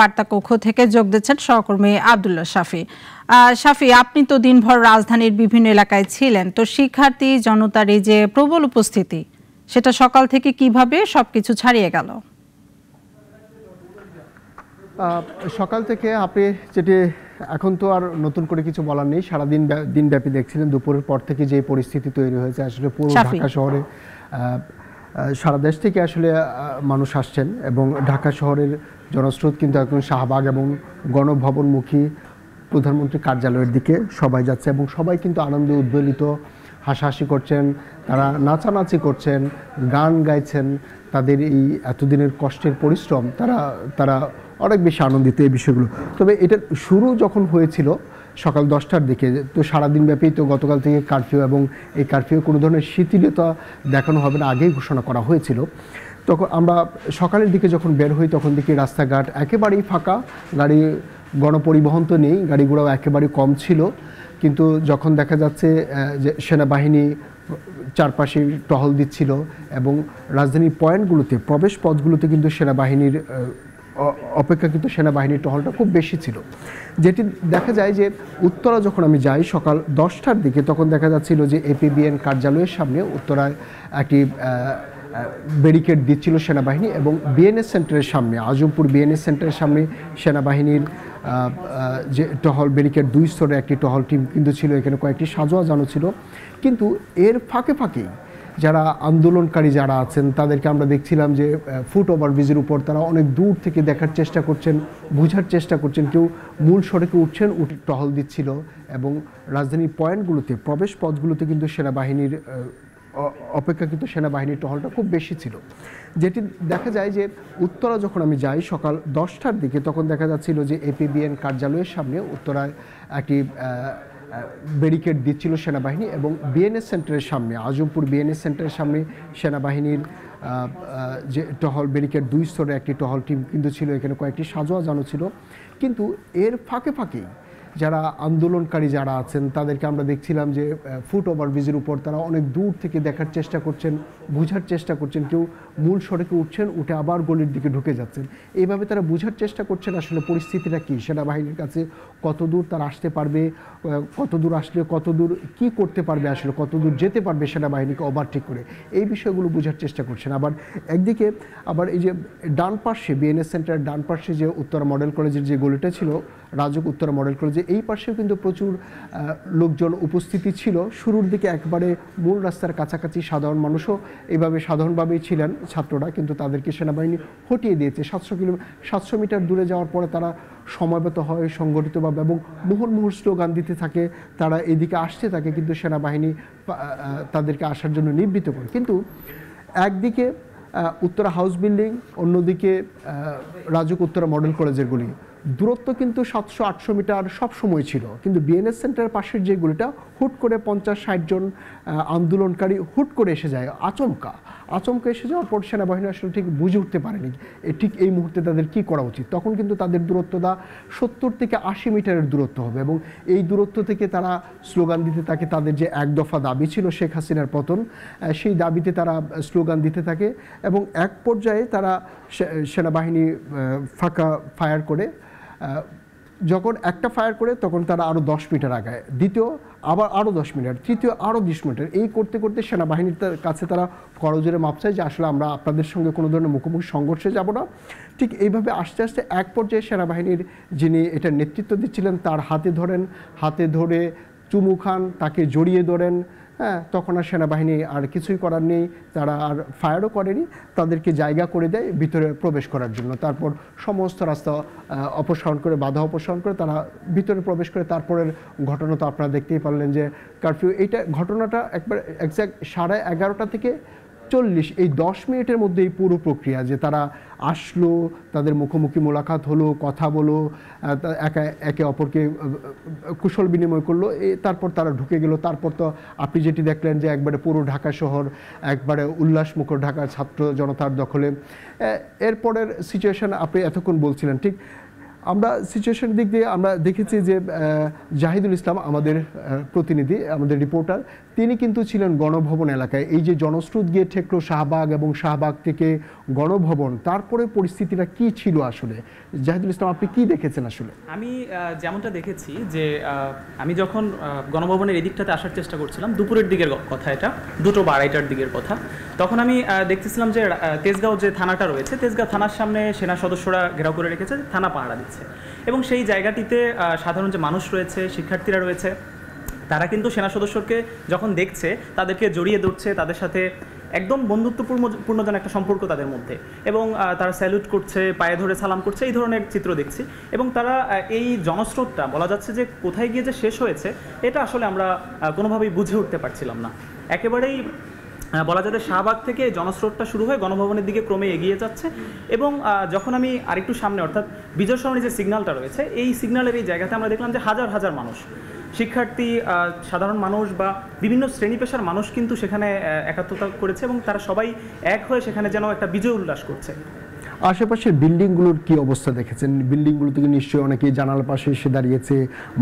বার্তা কক্ষ থেকে যোগ দিচ্ছেন সহকর্মী আবদুল্লাহ শাফি শাফি আপনি তো দিনভর রাজধানীর বিভিন্ন এলাকায় ছিলেন তো শিক্ষার্থী জনতার এই যে প্রবল উপস্থিতি সেটা সকাল থেকে কিভাবে সবকিছু ছাড়িয়ে গেল সকাল থেকে আপনি যেটি এখন তো আর নতুন করে কিছু বলার নেই সারাদিন দিনব্যাপী দেখছিলেন দুপুরের পর থেকে যে পরিস্থিতি তৈরি হয়েছে আসলে পুরো ঢাকা শহরে সারা দেশ থেকে আসলে মানুষ আসছেন এবং ঢাকা শহরের জনস্রোত কিন্তু এখন শাহবাগ এবং গণভবনমুখী প্রধানমন্ত্রী কার্যালয়ের দিকে সবাই যাচ্ছে এবং সবাই কিন্তু আনন্দে উদ্বেলিত হাসাহাসি করছেন তারা নাচানাচি করছেন গান গাইছেন তাদের এই এতদিনের কষ্টের পরিশ্রম তারা তারা অনেক বেশি আনন্দিত এই বিষয়গুলো তবে এটা শুরু যখন হয়েছিল সকাল দশটার দিকে তো সারাদিন ব্যাপী তো গতকাল থেকে কারফিউ এবং এই কারফিউ কোনো ধরনের শিথিলতা দেখানো হবে না আগেই ঘোষণা করা হয়েছিল তখন আমরা সকালের দিকে যখন বের হই তখন দেখি রাস্তাঘাট একেবারেই ফাঁকা গাড়ি গণপরিবহন তো নেই গাড়িগুলো একেবারে কম ছিল কিন্তু যখন দেখা যাচ্ছে যে সেনাবাহিনী চারপাশে টহল দিচ্ছিল এবং রাজধানীর পয়েন্টগুলোতে প্রবেশ পথগুলোতে কিন্তু সেনাবাহিনীর অপেক্ষা কিন্তু সেনাবাহিনীর টহলটা খুব বেশি ছিল যেটি দেখা যায় যে উত্তরা যখন আমি যাই সকাল দশটার দিকে তখন দেখা যাচ্ছিল যে এপিবিএন কার্যালয়ের সামনে উত্তরায় একটি ব্যারিকেড দিচ্ছিল সেনাবাহিনী এবং বিএনএস সেন্টারের সামনে আজমপুর বিএনএস সেন্টারের সামনে সেনাবাহিনীর যে টহল ব্যারিকেড দুই স্তরের একটি টহল টিম কিন্তু ছিল এখানে কয়েকটি সাজোয়া জানো ছিল কিন্তু এর ফাঁকে ফাঁকেই যারা আন্দোলনকারী যারা আছেন তাদেরকে আমরা দেখছিলাম যে ফুট ওভার ব্রিজের উপর তারা অনেক দূর থেকে দেখার চেষ্টা করছেন বোঝার চেষ্টা করছেন কেউ মূল সড়কে উঠছেন উঠে টহল দিচ্ছিল এবং রাজধানীর পয়েন্টগুলোতে প্রবেশ পথগুলোতে কিন্তু সেনাবাহিনীর অপেক্ষাকৃত সেনাবাহিনীর টহলটা খুব বেশি ছিল যেটি দেখা যায় যে উত্তরা যখন আমি যাই সকাল দশটার দিকে তখন দেখা যাচ্ছিল যে এপিবিএন কার্যালয়ের সামনে উত্তরায় একটি ব্যারিকেড দিচ্ছিল সেনাবাহিনী এবং বিএনএস সেন্টারের সামনে আজমপুর বিএনএস সেন্টারের সামনে সেনাবাহিনীর যে টহল ব্যারিকেড দুই স্তরের একটি টহল টিম কিন্তু ছিল এখানে কয়েকটি সাজোয়া জানো ছিল কিন্তু এর ফাঁকে ফাঁকেই যারা আন্দোলনকারী যারা আছেন তাদেরকে আমরা দেখছিলাম যে ফুট ওভার ব্রিজের উপর তারা অনেক দূর থেকে দেখার চেষ্টা করছেন বোঝার চেষ্টা করছেন কেউ মূল সড়কে উঠছেন উঠে আবার গলির দিকে ঢুকে যাচ্ছেন এইভাবে তারা বোঝার চেষ্টা করছেন আসলে পরিস্থিতিটা কী সেনাবাহিনীর কাছে কত দূর তারা আসতে পারবে কত দূর আসলে কত দূর কী করতে পারবে আসলে কত দূর যেতে পারবে সেনাবাহিনীকে ওভারটেক করে এই বিষয়গুলো বোঝার চেষ্টা করছেন আবার একদিকে আবার এই যে ডান পার্শ্বে বিএনএস সেন্টারের ডান পার্শ্বে যে উত্তরা মডেল কলেজের যে গলিটা ছিল রাজক উত্তরা মডেল কলেজে এই পাশেও কিন্তু প্রচুর লোকজন উপস্থিতি ছিল শুরুর দিকে একবারে মূল রাস্তার কাছাকাছি সাধারণ মানুষও এইভাবে সাধারণভাবেই ছিলেন ছাত্ররা কিন্তু তাদেরকে সেনাবাহিনী হটিয়ে দিয়েছে সাতশো কিলো সাতশো মিটার দূরে যাওয়ার পরে তারা সমাবেত হয় সংগঠিতভাবে এবং মুহুর মুহুর স্লোগান দিতে থাকে তারা এদিকে আসতে থাকে কিন্তু সেনাবাহিনী তাদেরকে আসার জন্য নিবৃত করে কিন্তু একদিকে উত্তরা হাউস বিল্ডিং অন্যদিকে রাজুক উত্তরা মডেল কলেজের গুলি দূরত্ব কিন্তু সাতশো আটশো মিটার সব সময় ছিল কিন্তু বিএনএস সেন্টারের পাশের যে গুলিটা হুট করে পঞ্চাশ ষাট জন আন্দোলনকারী হুট করে এসে যায় আচমকা আচমকা এসে যাওয়ার পর সেনাবাহিনী আসলে ঠিক বুঝে উঠতে পারেনি ঠিক এই মুহূর্তে তাদের কি করা উচিত তখন কিন্তু তাদের দূরত্বটা সত্তর থেকে আশি মিটারের দূরত্ব হবে এবং এই দূরত্ব থেকে তারা স্লোগান দিতে থাকে তাদের যে এক দফা দাবি ছিল শেখ হাসিনার পতন সেই দাবিতে তারা স্লোগান দিতে থাকে এবং এক পর্যায়ে তারা সেনাবাহিনী ফাঁকা ফায়ার করে যখন একটা ফায়ার করে তখন তারা আরও দশ মিটার আগায় দ্বিতীয় আবার আরও দশ মিটার তৃতীয় আরও বিশ মিটার এই করতে করতে সেনাবাহিনীর কাছে তারা করজোরে মাপ চায় যে আসলে আমরা আপনাদের সঙ্গে কোনো ধরনের মুখোমুখি সংঘর্ষে যাব না ঠিক এইভাবে আস্তে আস্তে এক পর্যায়ে সেনাবাহিনীর যিনি এটা নেতৃত্ব দিচ্ছিলেন তার হাতে ধরেন হাতে ধরে চুমু খান তাকে জড়িয়ে ধরেন হ্যাঁ তখন আর সেনাবাহিনী আর কিছুই করার নেই তারা আর ফায়ারও করেনি তাদেরকে জায়গা করে দেয় ভিতরে প্রবেশ করার জন্য তারপর সমস্ত রাস্তা অপসারণ করে বাধা অপসারণ করে তারা ভিতরে প্রবেশ করে তারপরের ঘটনা তো আপনারা দেখতেই পারলেন যে কারফিউ এইটা ঘটনাটা একবার একজ্যাক্ট সাড়ে এগারোটা থেকে চল্লিশ এই দশ মিনিটের মধ্যে এই পুরো প্রক্রিয়া যে তারা আসলো তাদের মুখোমুখি মোলাকাত হলো কথা বলো একা একে অপরকে কুশল বিনিময় করলো এ তারপর তারা ঢুকে গেল তারপর তো আপনি যেটি দেখলেন যে একবারে পুরো ঢাকা শহর একবারে উল্লাসমুখর ঢাকার ছাত্র জনতার দখলে এরপরের সিচুয়েশান আপনি এতক্ষণ বলছিলেন ঠিক আমরা সিচুয়েশনের দিক দিয়ে আমরা দেখেছি যে জাহিদুল ইসলাম আমাদের প্রতিনিধি আমাদের রিপোর্টার তিনি কিন্তু ছিলেন গণভবন এলাকায় এই যে জনস্রোত গিয়ে ঠেকল শাহবাগ এবং শাহবাগ থেকে গণভবন তারপরে পরিস্থিতিটা কি ছিল আসলে জাহিদুল ইসলাম আপনি কি দেখেছেন আসলে আমি যেমনটা দেখেছি যে আমি যখন গণভবনের এদিকটাতে আসার চেষ্টা করছিলাম দুপুরের দিকের কথা এটা দুটো বা আড়াইটার দিকের কথা তখন আমি দেখতেছিলাম যে তেজগাঁও যে থানাটা রয়েছে তেজগাঁও থানার সামনে সেনা সদস্যরা ঘেরাও করে রেখেছে থানা পাহাড়া হচ্ছে এবং সেই জায়গাটিতে সাধারণ যে মানুষ রয়েছে শিক্ষার্থীরা রয়েছে তারা কিন্তু সেনা সদস্যকে যখন দেখছে তাদেরকে জড়িয়ে ধরছে তাদের সাথে একদম বন্ধুত্বপূর্ণ যেন একটা সম্পর্ক তাদের মধ্যে এবং তারা স্যালুট করছে পায়ে ধরে সালাম করছে এই ধরনের চিত্র দেখছি এবং তারা এই জনস্রোতটা বলা যাচ্ছে যে কোথায় গিয়ে যে শেষ হয়েছে এটা আসলে আমরা কোনোভাবেই বুঝে উঠতে পারছিলাম না একেবারেই হ্যাঁ, বলা যাবে শাহবাগ থেকে জনস্রোতটা শুরু হয়ে গণভবনের দিকে ক্রমে এগিয়ে যাচ্ছে এবং যখন আমি আরেকটু সামনে অর্থাৎ বিজয় সরণের যে সিগন্যালটা রয়েছে এই সিগনালের এই জায়গাতে আমরা দেখলাম যে হাজার হাজার মানুষ শিক্ষার্থী সাধারণ মানুষ বা বিভিন্ন শ্রেণী পেশার মানুষ কিন্তু সেখানে একাত্মতা করেছে এবং তারা সবাই এক হয়ে সেখানে যেন একটা বিজয় উল্লাস করছে আশেপাশের বিল্ডিংগুলোর কি অবস্থা দেখেছেন বিল্ডিংগুলো থেকে নিশ্চয়ই অনেকে জানালার পাশে এসে দাঁড়িয়েছে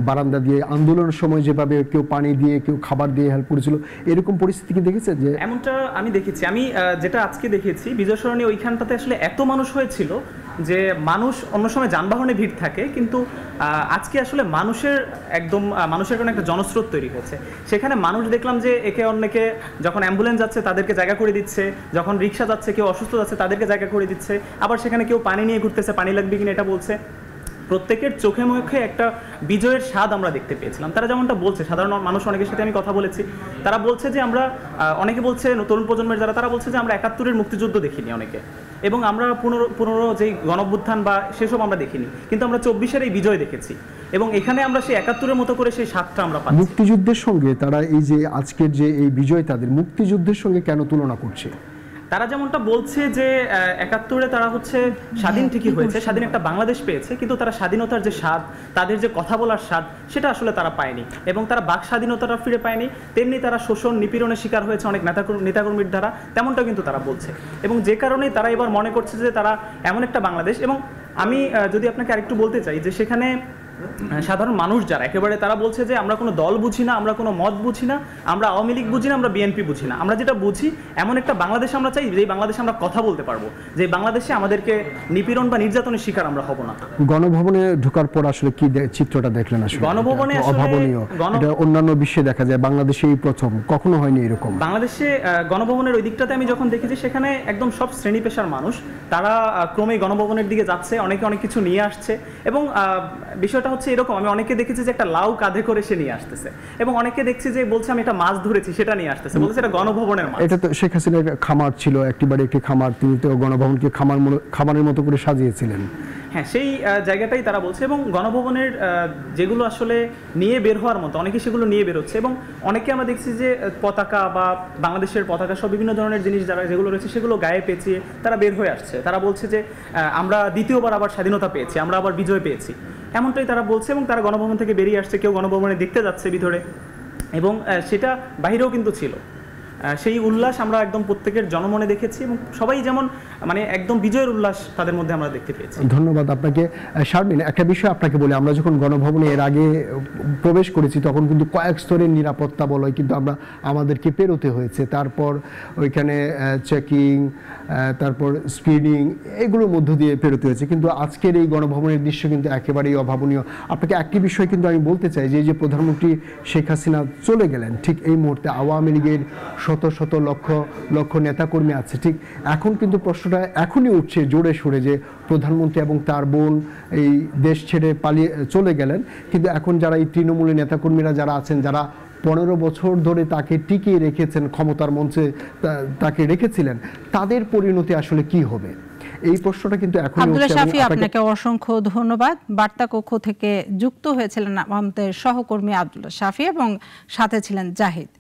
বারান্দা দিয়ে আন্দোলনের সময় যেভাবে কেউ পানি দিয়ে কেউ খাবার দিয়ে হেল্প করেছিল এরকম পরিস্থিতি কি দেখেছেন যে এমনটা আমি দেখেছি আমি যেটা আজকে দেখেছি বিজয় সরণী ওইখানটাতে আসলে এত মানুষ হয়েছিল যে মানুষ অন্য সময় যানবাহনে ভিড় থাকে কিন্তু আজকে আসলে মানুষের একদম মানুষের কোনো একটা জনস্রোত তৈরি হয়েছে সেখানে মানুষ দেখলাম যে একে অন্যকে যখন অ্যাম্বুলেন্স যাচ্ছে তাদেরকে জায়গা করে দিচ্ছে যখন রিক্সা যাচ্ছে কেউ অসুস্থ যাচ্ছে তাদেরকে জায়গা করে দিচ্ছে আবার সেখানে কেউ পানি নিয়ে ঘুরতেছে পানি লাগবে কিনা এটা বলছে প্রত্যেকের চোখে মুখে একটা বিজয়ের স্বাদ আমরা দেখতে পেয়েছিলাম তারা যেমনটা বলছে সাধারণ মানুষ অনেকের সাথে আমি কথা বলেছি তারা বলছে যে আমরা অনেকে বলছে তরুণ প্রজন্মের যারা তারা বলছে যে আমরা একাত্তরের মুক্তিযুদ্ধ দেখিনি অনেকে এবং আমরা পুনরো পুনরো যেই গণভ্যুত্থান বা সেসব আমরা দেখিনি কিন্তু আমরা চব্বিশের এই বিজয় দেখেছি এবং এখানে আমরা সেই একাত্তরের মতো করে সেই স্বাদটা আমরা পাচ্ছি মুক্তিযুদ্ধের সঙ্গে তারা এই যে আজকের যে এই বিজয় তাদের মুক্তিযুদ্ধের সঙ্গে কেন তুলনা করছে তারা যেমনটা বলছে যে একাত্তরে তারা হচ্ছে স্বাধীন হ্যাঁ, ঠিকই হয়েছে স্বাধীন একটা বাংলাদেশ পেয়েছে কিন্তু তারা স্বাধীনতার যে স্বাদ তাদের যে কথা বলার স্বাদ সেটা আসলে তারা পায়নি এবং তারা বাক স্বাধীনতাটা ফিরে পায়নি তেমনি তারা শোষণ নিপীড়নের শিকার হয়েছে অনেক নেতা নেতাকর্মীর দ্বারা তেমনটা কিন্তু তারা বলছে এবং যে কারণে তারা এবার মনে করছে যে তারা এমন একটা বাংলাদেশ এবং আমি যদি আপনাকে আরেকটু বলতে চাই যে সেখানে সাধারণ মানুষ যারা একেবারে তারা বলছে যে আমরা কোনো দল বুঝি না আমরা কোনো মত বুঝি না আমরা আওয়ামী লীগ বুঝি না আমরা বিএনপি বুঝি না আমরা যেটা বুঝি এমন একটা বাংলাদেশ আমরা চাই যে বাংলাদেশে আমরা কথা বলতে পারবো যে বাংলাদেশে আমাদেরকে নিপীড়ন বা নির্যাতনের শিকার আমরা হব না গণভবনে ঢোকার পর আসলে কি চিত্রটা দেখলেন আসলে গণভবনে অভাবনীয় অন্যান্য বিশ্বে দেখা যায় বাংলাদেশে এই প্রথম কখনো হয়নি এরকম বাংলাদেশে গণভবনের ওই দিকটাতে আমি যখন দেখেছি সেখানে একদম সব শ্রেণী পেশার মানুষ তারা ক্রমেই গণভবনের দিকে যাচ্ছে অনেকে অনেক কিছু নিয়ে আসছে এবং বিষয়টা বিষয়টা হচ্ছে এরকম আমি অনেকে দেখেছি যে একটা লাউ কাঁধে করে সে নিয়ে আসতেছে এবং অনেকে দেখছি যে বলছে আমি একটা মাছ ধরেছি সেটা নিয়ে আসতেছে বলছে এটা গণভবনের মাছ এটা তো শেখ হাসিনার খামার ছিল বাড়ি একটি খামার তিনি তো গণভবনকে খামার খামারের মতো করে সাজিয়েছিলেন হ্যাঁ সেই জায়গাটাই তারা বলছে এবং গণভবনের যেগুলো আসলে নিয়ে বের হওয়ার মতো অনেকে সেগুলো নিয়ে বেরোচ্ছে এবং অনেকে আমরা দেখছি যে পতাকা বা বাংলাদেশের পতাকা সব বিভিন্ন ধরনের জিনিস যারা যেগুলো রয়েছে সেগুলো গায়ে পেঁচিয়ে তারা বের হয়ে আসছে তারা বলছে যে আমরা দ্বিতীয়বার আবার স্বাধীনতা পেয়েছি আমরা আবার বিজয় পেয়েছি এমনটাই তারা বলছে এবং তারা গণভবন থেকে বেরিয়ে আসছে কেউ গণভবনে দেখতে যাচ্ছে ভিতরে এবং সেটা বাহিরেও কিন্তু ছিল সেই উল্লাস আমরা একদম প্রত্যেকের জনমনে দেখেছি এবং সবাই যেমন মানে একদম বিজয়ের উল্লাস তাদের মধ্যে আমরা দেখতে পেয়েছি ধন্যবাদ আপনাকে শারমিন একটা বিষয় আপনাকে বলি আমরা যখন গণভবনে এর আগে প্রবেশ করেছি তখন কিন্তু কয়েক স্তরের নিরাপত্তা বলয় কিন্তু আমরা আমাদেরকে পেরোতে হয়েছে তারপর ওইখানে চেকিং তারপর স্ক্রিনিং এগুলোর মধ্য দিয়ে পেরোতে হয়েছে কিন্তু আজকের এই গণভবনের দৃশ্য কিন্তু একেবারেই অভাবনীয় আপনাকে একটি বিষয় কিন্তু আমি বলতে চাই যে যে প্রধানমন্ত্রী শেখ হাসিনা চলে গেলেন ঠিক এই মুহূর্তে আওয়ামী লীগের শত শত লক্ষ লক্ষ নেতাকর্মী আছে ঠিক এখন কিন্তু প্রশ্নটা এখনই উঠছে জোরে সুরে যে প্রধানমন্ত্রী এবং তার বোন এই দেশ ছেড়ে পালিয়ে চলে গেলেন কিন্তু এখন যারা এই তৃণমূলের নেতাকর্মীরা যারা আছেন যারা পনেরো বছর ধরে তাকে টিকিয়ে রেখেছেন ক্ষমতার মঞ্চে তাকে রেখেছিলেন তাদের পরিণতি আসলে কি হবে এই প্রশ্নটা কিন্তু এখন আব্দুল্লাহ শাফি আপনাকে অসংখ্য ধন্যবাদ বার্তা কক্ষ থেকে যুক্ত হয়েছিলেন আমাদের সহকর্মী আব্দুল্লাহ শাফি এবং সাথে ছিলেন জাহিদ